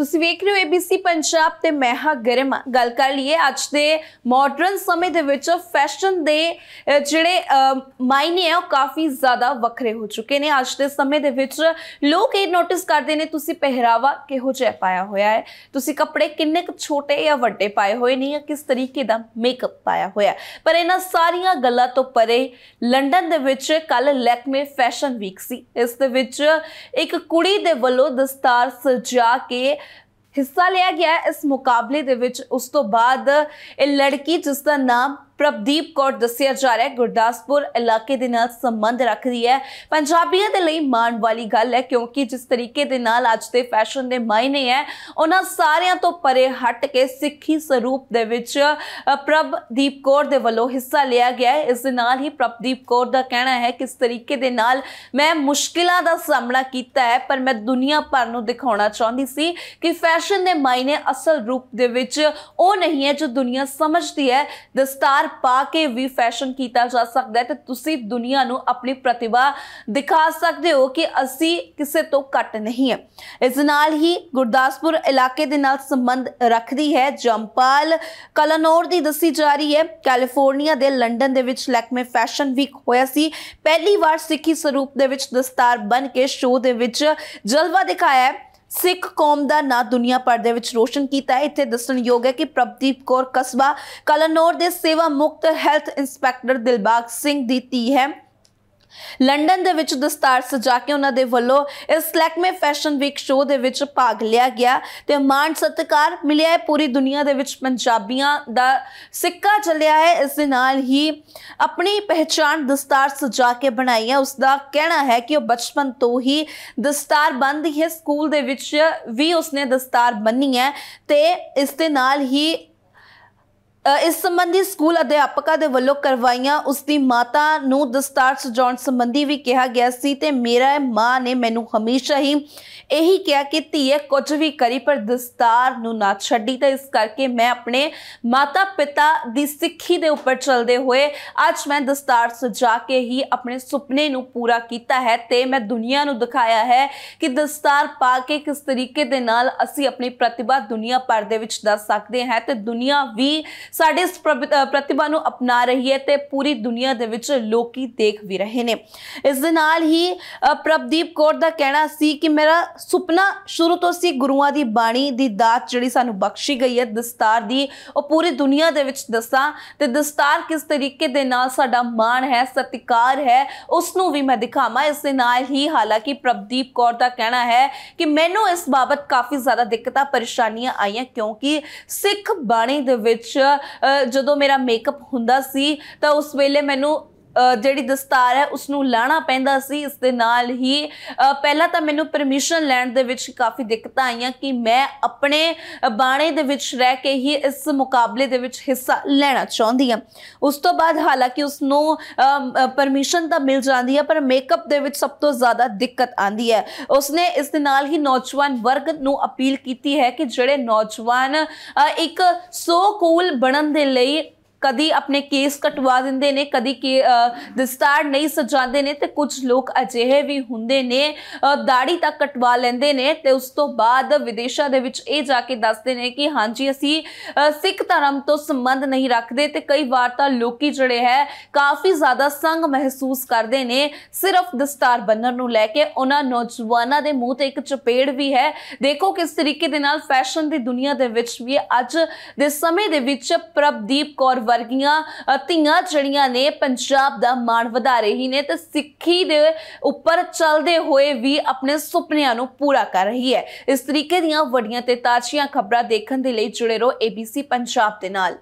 ਤੁਸੀਂ ਵੇਖ ਰਹੇ ਹੋ ABC ਪੰਜਾਬ ਤੇ ਮੈਂ ਹਾਂ ਗਰਮ ਗੱਲ ਕਰ ਲਈਏ ਅੱਜ ਦੇ ਮਾਡਰਨ ਸਮੇਂ ਦੇ ਵਿੱਚ ਫੈਸ਼ਨ ਦੇ ਜਿਹੜੇ ਮਾਇਨੇ ਆ ਉਹ ਕਾਫੀ ਜ਼ਿਆਦਾ ਵੱਖਰੇ ਹੋ ਚੁੱਕੇ ਨੇ ਅੱਜ ਦੇ ਸਮੇਂ ਦੇ ਵਿੱਚ ਲੋਕ ਇਹ ਨੋਟਿਸ ਕਰਦੇ ਨੇ ਤੁਸੀਂ ਪਹਿਰਾਵਾ ਕਿਹੋ ਜਿਹਾ ਪਾਇਆ ਹੋਇਆ ਹੈ ਤੁਸੀਂ ਕੱਪੜੇ ਕਿੰਨੇ ਕੁ ਛੋਟੇ ਜਾਂ ਵੱਡੇ ਪਾਏ ਹੋਏ ਨੇ ਜਾਂ ਕਿਸ ਤਰੀਕੇ ਦਾ ਮੇਕਅਪ ਪਾਇਆ ਹੋਇਆ ਪਰ ਇਹਨਾਂ ਸਾਰੀਆਂ ਗੱਲਾਂ ਤੋਂ ਪਰੇ ਲੰਡਨ ਦੇ ਵਿੱਚ ਕੱਲ ਲੈਕਮੇ ਫੈਸ਼ਨ ਵੀਕ ਸੀ ਇਸ ਦੇ ਵਿੱਚ ਇੱਕ ਕੁੜੀ ਦੇ ਵੱਲੋਂ ਦਸਤਾਰ ਸਜਾ ਕੇ ਹਿੱਸਾ ਲਿਆ ਗਿਆ ਇਸ ਮੁਕਾਬਲੇ ਦੇ ਵਿੱਚ ਉਸ ਤੋਂ ਬਾਅਦ ਇਹ ਲੜਕੀ ਜਿਸ ਦਾ ਨਾਮ ਪ੍ਰਭਦੀਪ ਕੌਰ ਦੱਸਿਆ ਜਾ ਰਿਹਾ ਹੈ ਗੁਰਦਾਸਪੁਰ ਇਲਾਕੇ ਦੇ ਨਾਲ ਸੰਬੰਧ ਰੱਖਦੀ ਹੈ ਪੰਜਾਬੀਆਂ ਦੇ ਲਈ ਮਾਣ ਵਾਲੀ ਗੱਲ ਹੈ ਕਿਉਂਕਿ ਜਿਸ ਤਰੀਕੇ ਦੇ ਨਾਲ ਅੱਜ ਦੇ ਫੈਸ਼ਨ ਦੇ ਮਾਇਨੇ ਹੈ ਉਹਨਾਂ ਸਾਰਿਆਂ ਤੋਂ ਪਰੇ ਹਟ ਕੇ ਸਿੱਖੀ ਸਰੂਪ ਦੇ ਵਿੱਚ ਪ੍ਰਭਦੀਪ ਕੌਰ ਦੇ ਵੱਲੋਂ ਹਿੱਸਾ ਲਿਆ ਗਿਆ ਹੈ ਇਸ ਦੇ ਨਾਲ ਹੀ ਪ੍ਰਭਦੀਪ ਕੌਰ ਦਾ ਕਹਿਣਾ ਹੈ ਕਿਸ ਤਰੀਕੇ ਦੇ ਨਾਲ ਮੈਂ ਮੁਸ਼ਕਿਲਾਂ ਦਾ ਸਾਹਮਣਾ ਕੀਤਾ ਹੈ ਪਰ ਮੈਂ ਦੁਨੀਆ ਭਰ ਨੂੰ ਦਿਖਾਉਣਾ ਚਾਹੁੰਦੀ ਸੀ ਕਿ ਫੈਸ਼ਨ ਦੇ ਮਾਇਨੇ ਅਸਲ ਰੂਪ ਦੇ ਵਿੱਚ ਉਹ ਨਹੀਂ ਹੈ ਜੋ ਦੁਨੀਆ ਸਮਝਦੀ ਹੈ ਦਸਤਾਰ ਪਾ ਕੇ ਵੀ ਫੈਸ਼ਨ ਕੀਤਾ ਜਾ ਸਕਦਾ ਹੈ ਤੇ ਤੁਸੀਂ ਦੁਨੀਆ ਨੂੰ ਆਪਣੀ ਪ੍ਰਤਿਭਾ ਦਿਖਾ ਸਕਦੇ ਹੋ ਕਿ ਅਸੀਂ ਕਿਸੇ ਤੋਂ ਘੱਟ ਨਹੀਂ ਹੈ ਇਸ ਨਾਲ ਹੀ ਗੁਰਦਾਸਪੁਰ ਇਲਾਕੇ ਦੇ ਨਾਲ ਸੰਬੰਧ ਰੱਖਦੀ ਹੈ ਜੰਪਾਲ ਕਲਨੌਰ ਦੀ ਦੱਸੀ ਜਾ ਰਹੀ ਹੈ ਕੈਲੀਫੋਰਨੀਆ ਦੇ ਲੰਡਨ ਦੇ ਵਿੱਚ ਲੈਕਮੇ ਫੈਸ਼ਨ ਵੀਕ ਹੋਇਆ ਸੀ ਪਹਿਲੀ ਵਾਰ ਸਿੱਖੀ ਸਰੂਪ ਦੇ ਵਿੱਚ ਦਸਤਾਰ ਬਨ ਕੇ ਸ਼ੋਅ ਦੇ ਵਿੱਚ ਜਲਵਾ ਦਿਖਾਇਆ ਹੈ ਸਿੱਖ ਕੌਮ ਦਾ ਨਾਂ ਦੁਨੀਆ ਭਰ ਦੇ ਵਿੱਚ ਰੋਸ਼ਨ ਕੀਤਾ ਹੈ ਇੱਥੇ ਦੱਸਣਯੋਗ ਹੈ ਕਿ ਪ੍ਰਭਦੀਪ ਕੌਰ ਕਸਬਾ ਕਲਨੌਰ ਦੇ ਸੇਵਾ ਮੁਕਤ ਹੈਲਥ ਇਨਸਪੈਕਟਰ ਦਿਲਬਾਗ ਸਿੰਘ ਦੀ ਧੀ ਹੈ ਲੰਡਨ ਦੇ ਵਿੱਚ ਦਸਤਾਰ ਸਜਾ ਕੇ ਉਹਨਾਂ ਦੇ ਵੱਲੋਂ ਇਸ ਲੈਕਮੇ ਫੈਸ਼ਨ ਵੀਕ ਸ਼ੋਅ ਦੇ ਵਿੱਚ ਭਾਗ ਲਿਆ ਗਿਆ ਤੇ ਮਾਨ ਸਤਕਾਰ ਮਿਲਿਆ ਹੈ ਪੂਰੀ ਦੁਨੀਆ ਦੇ ਵਿੱਚ ਪੰਜਾਬੀਆਂ ਦਾ ਸਿੱਕਾ ਚੱਲਿਆ ਹੈ ਇਸ ਦੇ ਨਾਲ ਹੀ ਆਪਣੀ ਪਹਿਚਾਣ ਦਸਤਾਰ ਸਜਾ ਕੇ ਬਣਾਈ ਹੈ ਉਸ ਦਾ ਕਹਿਣਾ ਹੈ ਕਿ ਉਹ ਬਚਪਨ ਤੋਂ ਹੀ ਦਸਤਾਰ ਬੰਨ੍ਹਦੀ ਹੈ ਸਕੂਲ ਦੇ ਵਿੱਚ ਵੀ ਉਸਨੇ ਦਸਤਾਰ ਬੰਨੀ ਹੈ ਤੇ ਇਸ ਦੇ ਨਾਲ ਹੀ ਇਸ ਸੰਬੰਧੀ ਸਕੂਲ ਅਧਿਆਪਕਾ ਦੇ ਵੱਲੋਂ ਕਰਵਾਈਆਂ ਉਸ ਦੀ ਮਾਤਾ ਨੂੰ ਦਸਤਾਰ ਸਜਾਉਣ ਸੰਬੰਧੀ ਵੀ ਕਿਹਾ ਗਿਆ ਸੀ ਤੇ ਮੇਰਾ ਮਾਂ ਨੇ ਮੈਨੂੰ ਹਮੇਸ਼ਾ ਹੀ ਇਹੀ ਕਿਹਾ ਕਿ ਧੀਏ ਕੁਝ ਵੀ ਕਰੀ ਪਰ ਦਸਤਾਰ ਨੂੰ ਨਾ ਛੱਡੀ ਤਾਂ ਇਸ ਕਰਕੇ ਮੈਂ ਆਪਣੇ ਮਾਤਾ ਪਿਤਾ ਦੀ ਸਿੱਖੀ ਦੇ ਉੱਪਰ ਚੱਲਦੇ ਹੋਏ ਅੱਜ ਮੈਂ ਦਸਤਾਰ ਸਜਾ ਕੇ ਹੀ ਆਪਣੇ ਸੁਪਨੇ ਨੂੰ ਪੂਰਾ ਕੀਤਾ ਹੈ ਤੇ ਮੈਂ ਦੁਨੀਆ ਨੂੰ ਦਿਖਾਇਆ ਹੈ ਕਿ ਦਸਤਾਰ ਪਾ ਕੇ ਕਿਸ ਤਰੀਕੇ ਦੇ ਨਾਲ ਅਸੀਂ ਆਪਣੀ ਪ੍ਰਤਿਭਾ ਦੁਨੀਆ ਭਰ ਦੇ ਵਿੱਚ ਦੱਸ ਸਕਦੇ ਹਾਂ ਤੇ ਦੁਨੀਆ ਵੀ ਸਾਡੇ ਇਸ ਪ੍ਰਤਿਭਾ ਨੂੰ ਅਪਣਾ ਰਹੀ ਹੈ ਤੇ ਪੂਰੀ ਦੁਨੀਆ ਦੇ ਵਿੱਚ ਲੋਕੀ ਦੇਖ ਵੀ ਰਹੇ ਨੇ ਇਸ ਦੇ ਨਾਲ ਹੀ ਪ੍ਰਭਦੀਪ ਕੌਰ ਦਾ ਕਹਿਣਾ ਸੀ ਕਿ ਮੇਰਾ ਸੁਪਨਾ ਸ਼ੁਰੂ ਤੋਂ ਸੀ ਗੁਰੂਆਂ ਦੀ ਬਾਣੀ ਦੀ ਦਾਤ ਜਿਹੜੀ ਸਾਨੂੰ ਬਖਸ਼ੀ ਗਈ ਹੈ ਦਸਤਾਰ ਦੀ ਉਹ ਪੂਰੀ ਦੁਨੀਆ ਦੇ ਵਿੱਚ ਦੱਸਾਂ ਤੇ ਦਸਤਾਰ ਕਿਸ ਤਰੀਕੇ ਦੇ ਨਾਲ ਸਾਡਾ ਮਾਣ ਹੈ ਸਤਿਕਾਰ ਹੈ ਉਸ ਨੂੰ ਵੀ ਮੈਂ ਦਿਖਾਵਾਂ ਇਸ ਦੇ ਨਾਲ ਹੀ ਹਾਲਾਂਕਿ ਪ੍ਰਭਦੀਪ ਕੌਰ ਦਾ ਕਹਿਣਾ ਹੈ ਕਿ ਮੈਨੂੰ ਇਸ ਬਾਬਤ ਕਾਫੀ ਜ਼ਿਆਦਾ ਦਿੱਕਤਾਂ ਪਰੇਸ਼ਾਨੀਆਂ ਆਈਆਂ ਕਿਉਂਕਿ ਸਿੱਖ ਬਾਣੀ ਦੇ ਵਿੱਚ ਜਦੋਂ ਮੇਰਾ ਮੇਕਅਪ ਹੁੰਦਾ ਸੀ ਤਾਂ ਉਸ ਵੇਲੇ ਮੈਨੂੰ ਜਿਹੜੀ ਦਸਤਾਰ ਹੈ ਉਸ ਨੂੰ ਲਾਣਾ ਪੈਂਦਾ ਸੀ ਇਸ ਦੇ ਨਾਲ ਹੀ ਪਹਿਲਾਂ ਤਾਂ ਮੈਨੂੰ ਪਰਮਿਸ਼ਨ ਲੈਣ ਦੇ ਵਿੱਚ ਕਾਫੀ ਦਿੱਕਤਾਂ ਆਈਆਂ ਕਿ ਮੈਂ ਆਪਣੇ ਬਾਣੇ ਦੇ ਵਿੱਚ ਰਹਿ ਕੇ ਹੀ ਇਸ ਮੁਕਾਬਲੇ ਦੇ ਵਿੱਚ ਹਿੱਸਾ ਲੈਣਾ ਚਾਹੁੰਦੀ ਹਾਂ ਉਸ ਤੋਂ ਬਾਅਦ ਹਾਲਾਂਕਿ ਉਸ ਨੂੰ ਪਰਮਿਸ਼ਨ ਤਾਂ ਮਿਲ ਜਾਂਦੀ ਹੈ ਪਰ ਮੇਕਅਪ ਦੇ ਵਿੱਚ ਸਭ ਤੋਂ ਜ਼ਿਆਦਾ ਦਿੱਕਤ ਆਂਦੀ ਹੈ ਉਸ ਨੇ ਇਸ ਦੇ ਨਾਲ ਹੀ ਨੌਜਵਾਨ ਵਰਗ ਨੂੰ ਅਪੀਲ ਕੀਤੀ ਹੈ ਕਿ ਜਿਹੜੇ ਨੌਜਵਾਨ ਇੱਕ ਸੋ ਕੂਲ ਬਣਨ ਦੇ ਲਈ ਕਦੀ ਆਪਣੇ ਕੇਸ ਕਟਵਾ ਦਿੰਦੇ ਨੇ ਕਦੀ ਦਸਤਾਰ ਨਹੀਂ ਸਜਾਉਂਦੇ ਨੇ ਤੇ ਕੁਝ ਲੋਕ ਅਜਿਹੇ ਵੀ ਹੁੰਦੇ ਨੇ ਦਾੜੀ ਤੱਕ ਕਟਵਾ ਲੈਂਦੇ ਨੇ ਤੇ ਉਸ ਤੋਂ ਬਾਅਦ ਵਿਦੇਸ਼ਾਂ ਦੇ ਵਿੱਚ ਇਹ ਜਾ ਕੇ ਦੱਸਦੇ ਨੇ ਕਿ ਹਾਂਜੀ ਅਸੀਂ ਸਿੱਖ ਧਰਮ ਤੋਂ ਸੰਬੰਧ ਨਹੀਂ ਰੱਖਦੇ ਤੇ ਕਈ ਵਾਰ ਤਾਂ ਲੋਕੀ ਜਿਹੜੇ ਹੈ ਕਾਫੀ ਜ਼ਿਆਦਾ ਸੰਗ ਮਹਿਸੂਸ ਕਰਦੇ ਨੇ ਸਿਰਫ ਦਸਤਾਰ ਬੰਨਣ ਨੂੰ ਲੈ ਕੇ ਉਹਨਾਂ ਨੌਜਵਾਨਾਂ ਦੇ ਮੂੰਹ ਤੇ ਇੱਕ ਚਪੇੜ ਵੀ ਹੈ ਦੇਖੋ ਕਿਸ ਤਰੀਕੇ ਦੇ ਨਾਲ ਫੈਸ਼ਨ ਦੀ ਦੁਨੀਆ ਦੇ ਵਿੱਚ ਵੀ ਅੱਜ ਦੇ ਸਮੇਂ ਦੇ ਵਿੱਚ ਪ੍ਰਭਦੀਪ ਕੌਰ ਵਰਗੀਆਂ ਧੀਆਂ ਚੜੀਆਂ ਨੇ ਪੰਜਾਬ ਦਾ ਮਾਣ ਵਧਾ ਰਹੀ ਨੇ ਤੇ ਸਿੱਖੀ ਦੇ ਉੱਪਰ ਚੱਲਦੇ ਹੋਏ ਵੀ ਆਪਣੇ ਸੁਪਨਿਆਂ ਨੂੰ ਪੂਰਾ ਕਰ ਰਹੀ ਹੈ ਇਸ ਤਰੀਕੇ ਦੀਆਂ ਵੱਡੀਆਂ ਤੇ ਤਾਜ਼ੀਆਂ ਖਬਰਾਂ ਦੇਖਣ ਦੇ ਲਈ ਜੁੜੇ ਰਹੋ ABC ਪੰਜਾਬ ਦੇ ਨਾਲ